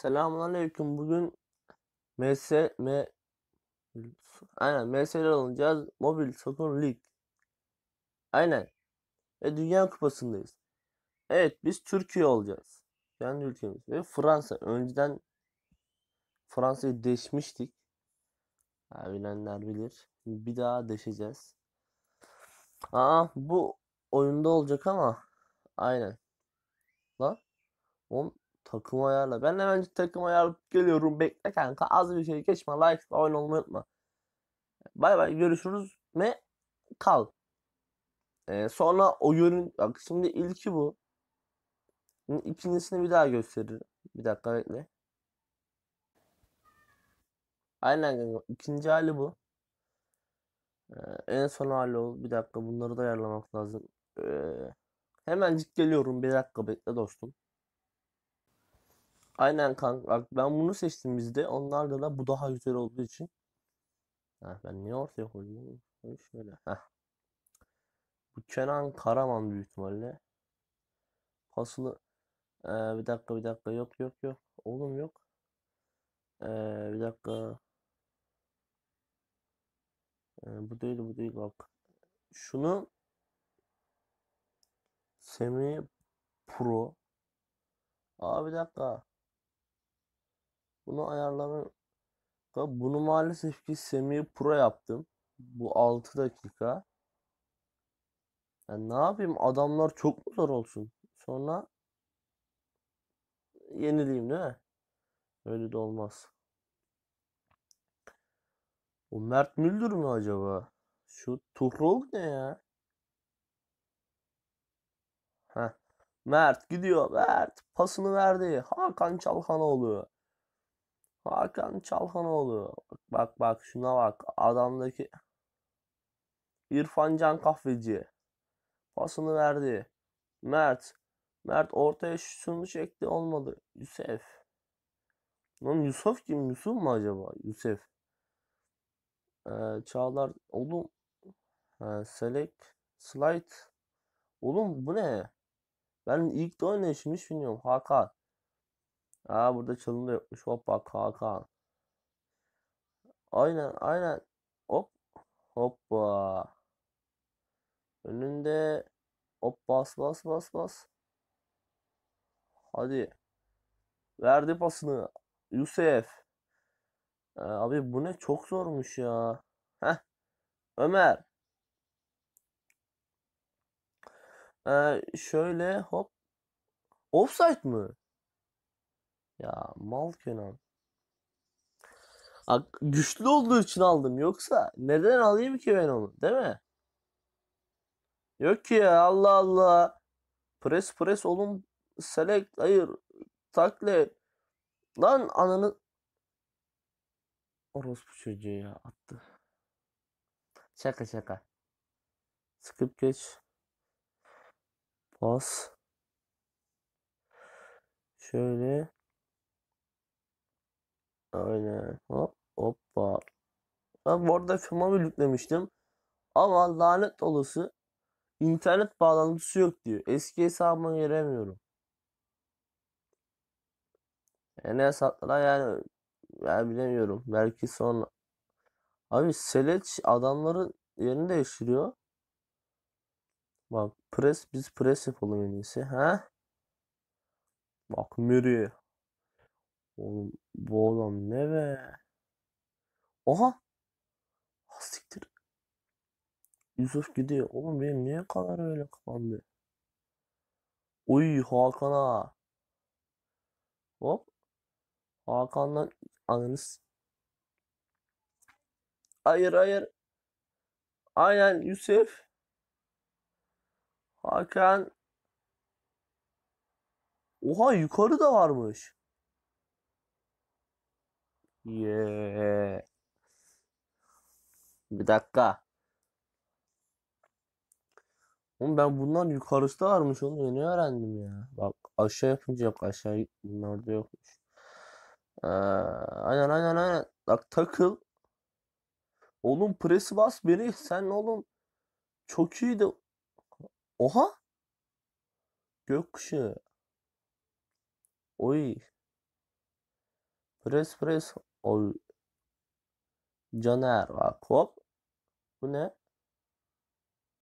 Selamun Aleyküm. Bugün MS M Aynen MS'ler alacağız. Mobil Soccer League. Aynen. Ve Dünya Kupası'ndayız. Evet biz Türkiye olacağız. Kendi ülkemiz. Ve Fransa. Önceden Fransa'yı deşmiştik. Ha, bilenler bilir. Bir daha deşeceğiz. Aa bu oyunda olacak ama. Aynen. Lan. Oğlum Takım ayarla. Ben de hemen takım ayarlayıp geliyorum. Bekle kanka. Az bir şey geçme. Like, oyun olmayı unutma. Bay bay görüşürüz ve kal. Ee, sonra o görün bak şimdi ilki bu. İkincisini bir daha gösteririm. Bir dakika bekle. Aynen kanka. İkinci hali bu. Ee, en son hali o. Bir dakika bunları da ayarlamak lazım. Ee, hemencik geliyorum. Bir dakika bekle dostum. Aynen kanka. Ben bunu seçtim bizde. Onlarda da bu daha güzel olduğu için. Heh, ben niye ortaya koydum? Şöyle. Heh. Bu Kenan Karaman büyük ihtimalle. Paslı. Ee, bir dakika bir dakika. Yok yok yok. Oğlum yok. Ee, bir dakika. Ee, bu değil bu değil bak. Şunu Semi Pro. Abi bir dakika. Bunu ayarlamak. bunu maalesef ki semi Pro yaptım. Bu 6 dakika. Yani ne yapayım adamlar çok mu zor olsun? Sonra yenileyim değil mi? Öyle de olmaz. O Mert Müldür mü acaba? Şu Tuhrol ne ya? Heh. Mert gidiyor. Mert pasını verdi. Hakan Çalhanoğlu. Hakan Çalhanoğlu. Bak bak bak şuna bak. Adamdaki İrfan Can Kahveci. Pasını verdi. Mert. Mert ortaya şunu çekti olmadı. Yusuf. Lan Yusuf kim? Yusuf mu acaba? Yusuf. Ee, Çağlar. Oğlum. Ha, ee, select. Slide. Oğlum bu ne? Ben ilk de oynayışım hiç bilmiyorum. Hakan. Ha burada çalım da yokmuş. Hoppa KK. Aynen aynen. Hop. Hoppa. Önünde. Hop bas bas bas bas. Hadi. Verdi pasını. Yusuf. Ee, abi bu ne çok zormuş ya. Heh. Ömer. Ee, şöyle hop. Offside mı? Ya mal Kenan. Ha, güçlü olduğu için aldım. Yoksa neden alayım ki ben onu? Değil mi? Yok ki ya Allah Allah. Pres pres olun, Select hayır. Takle. Lan ananı. Orospu çocuğu ya attı. Şaka şaka. Sıkıp geç. Bas. Şöyle öyle Hop hoppa. Ben bu arada firma yüklemiştim. Ama lanet olası internet bağlantısı yok diyor. Eski hesabıma giremiyorum. Yani e hesaplara yani yani bilemiyorum. Belki sonra. Abi Seleç adamların yerini değiştiriyor. Bak pres biz pres yapalım en iyisi. He? Bak Miri. Oğlum bu adam ne be? Oha! Siktir. Yusuf gidiyor. Oğlum benim niye kadar öyle kapandı? Uy Hakan'a. Hop. Hakan'dan anınız. Hayır hayır. Aynen Yusuf. Hakan. Oha yukarı da varmış. Yee, Bir dakika. Oğlum ben bundan yukarısı varmış onu yeni öğrendim ya. Bak aşağı yapınca yok aşağı bunlarda yokmuş. Ee, aynen aynen aynen. Bak takıl. Oğlum presi bas beni. Sen oğlum çok iyiydi. Oha. Gökkuşağı. Oy. Pres pres. Oy. Caner Akop. Bu ne?